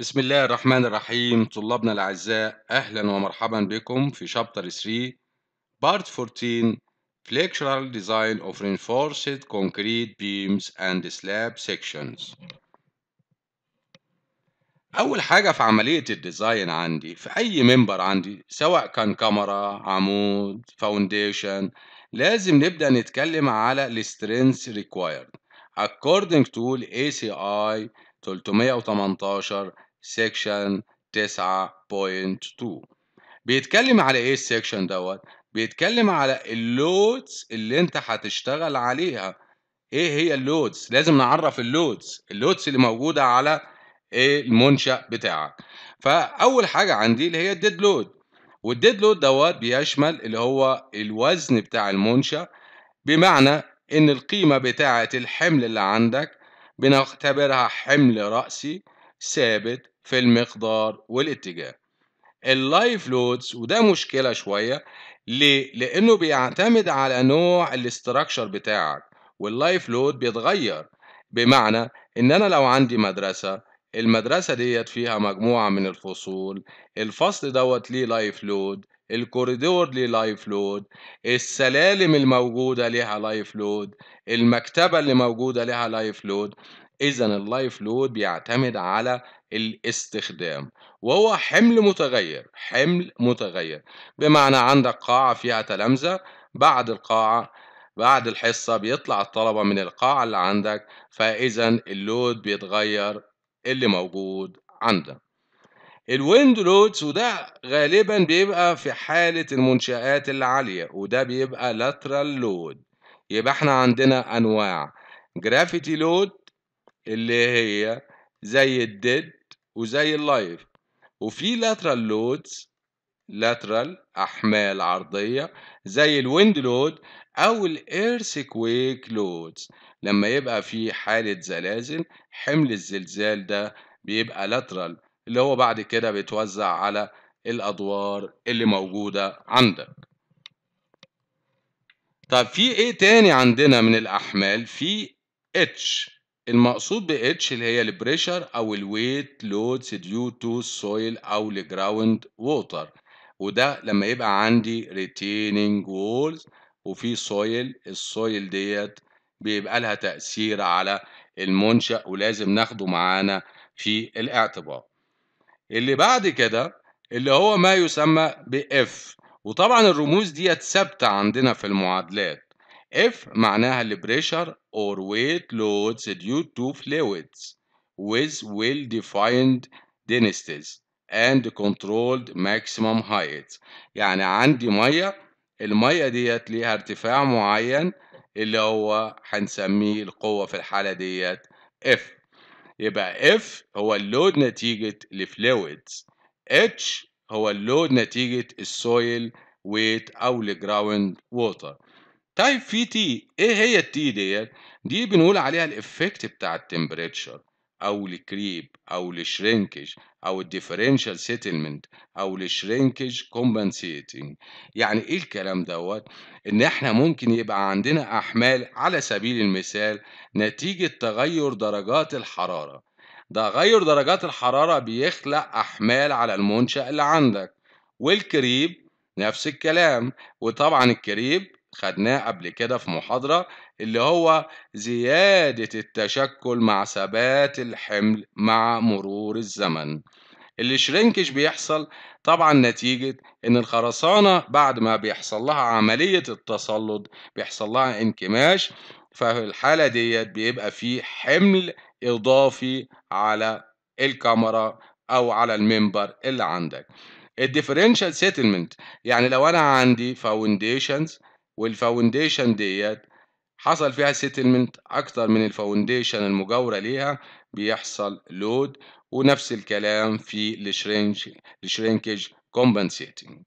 بسم الله الرحمن الرحيم طلابنا الأعزاء أهلا ومرحبا بكم في شابتر 3 بارت 14 Flexural Design of Reinforced Concrete Beams and Slab Sections أول حاجة في عملية الديزاين عندي في أي منبر عندي سواء كان كاميرا عمود فاونديشن لازم نبدأ نتكلم على السترينث ريكوايرد according to ACI 318 سيكشن 9.2 بيتكلم على ايه السيكشن دوت بيتكلم على اللودز اللي انت هتشتغل عليها ايه هي اللودز لازم نعرف اللودز اللودز اللي موجوده على المنشا بتاعك فاول حاجه عندي اللي هي الديد لود والديد لود دوت بيشمل اللي هو الوزن بتاع المنشا بمعنى ان القيمه بتاعه الحمل اللي عندك بنعتبرها حمل راسي ثابت في المقدار والاتجاه اللايف لودز وده مشكله شويه ليه لانه بيعتمد على نوع الاستراكشر بتاعك واللايف لود بيتغير بمعنى ان انا لو عندي مدرسه المدرسه ديت فيها مجموعه من الفصول الفصل دوت ليه لايف لود الكوريدور ليه لايف لود السلالم الموجوده ليها لايف لود المكتبه اللي موجوده ليها لايف لود اذا اللايف لود بيعتمد على الاستخدام وهو حمل متغير حمل متغير بمعنى عندك قاعة فيها تلامذة بعد القاعة بعد الحصة بيطلع الطلبة من القاعة اللي عندك فإذا اللود بيتغير اللي موجود عندك الويند لودز وده غالبا بيبقى في حالة المنشآت العالية وده بيبقى لاترال لود يبقى احنا عندنا أنواع جرافيتي لود اللي هي زي الديد وزي اللايف وفي لاترال لودز لاترال احمال عرضيه زي الويند لود او الايرثكويك لودز لما يبقى في حاله زلازل حمل الزلزال ده بيبقى لاترال اللي هو بعد كده بيتوزع على الادوار اللي موجوده عندك طب في ايه تاني عندنا من الاحمال في اتش المقصود ب H اللي هي البريشر او الويت لودز ديو تو سويل او الجراوند ووتر وده لما يبقى عندي ريتيننج وولز وفي سويل السويل ديت بيبقى لها تأثير على المنشأ ولازم ناخده معانا في الاعتبار اللي بعد كده اللي هو ما يسمى F وطبعا الرموز ديت ثابتة عندنا في المعادلات if معناها البريشر or weight loads due to fluids with well-defined densities and controlled maximum height يعني عندي مية المية ديت ليها ارتفاع معين اللي هو هنسميه القوة في الحالة ديت F يبقى F هو اللود نتيجة الفلويدز H هو اللود نتيجة السويل ويت أو الجراوند ووتر طيب في تي ايه هي التي ديت دي بنقول عليها الافكت بتاع التمبريتشر او الكريب او الشرينكج او الديفرنشال سيتلمنت او الشرينكج كومبنسيتنج يعني ايه الكلام دوت ان احنا ممكن يبقى عندنا احمال على سبيل المثال نتيجه تغير درجات الحراره تغير درجات الحراره بيخلق احمال على المنشا اللي عندك والكريب نفس الكلام وطبعا الكريب خدناه قبل كده في محاضرة اللي هو زيادة التشكل مع ثبات الحمل مع مرور الزمن اللي شرينكش بيحصل طبعا نتيجة إن الخرسانة بعد ما بيحصل لها عملية التصلد بيحصل لها انكماش ففي الحالة ديت بيبقى في حمل إضافي على الكاميرا أو على المنبر اللي عندك الديفرنشال سيتلمنت يعني لو أنا عندي فاونديشنز والفاونديشن ديت حصل فيها سيتلمنت اكتر من الفاونديشن المجاوره ليها بيحصل لود ونفس الكلام في الشرينج الشرينكج كومبنسيتنج